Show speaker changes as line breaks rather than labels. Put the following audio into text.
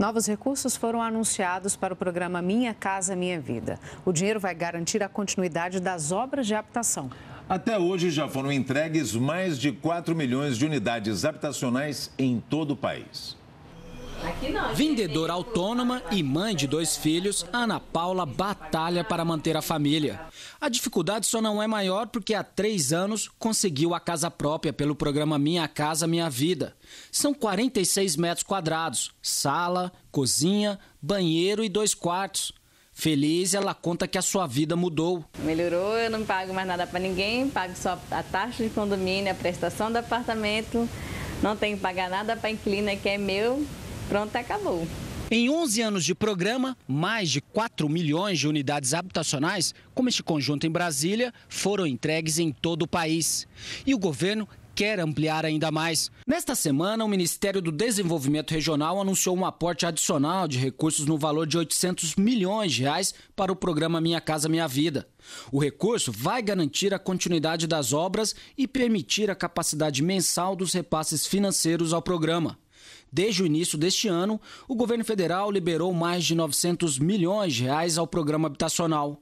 Novos recursos foram anunciados para o programa Minha Casa Minha Vida. O dinheiro vai garantir a continuidade das obras de habitação.
Até hoje já foram entregues mais de 4 milhões de unidades habitacionais em todo o país.
Vendedora autônoma e mãe de dois filhos, Ana Paula batalha para manter a família. A dificuldade só não é maior porque há três anos conseguiu a casa própria pelo programa Minha Casa Minha Vida. São 46 metros quadrados, sala, cozinha, banheiro e dois quartos. Feliz, ela conta que a sua vida mudou.
Melhorou, eu não pago mais nada para ninguém, pago só a taxa de condomínio, a prestação do apartamento, não tenho que pagar nada para inquilina que é meu, Pronto, acabou.
Em 11 anos de programa, mais de 4 milhões de unidades habitacionais, como este conjunto em Brasília, foram entregues em todo o país. E o governo quer ampliar ainda mais. Nesta semana, o Ministério do Desenvolvimento Regional anunciou um aporte adicional de recursos no valor de 800 milhões de reais para o programa Minha Casa Minha Vida. O recurso vai garantir a continuidade das obras e permitir a capacidade mensal dos repasses financeiros ao programa. Desde o início deste ano, o governo federal liberou mais de 900 milhões de reais ao programa habitacional.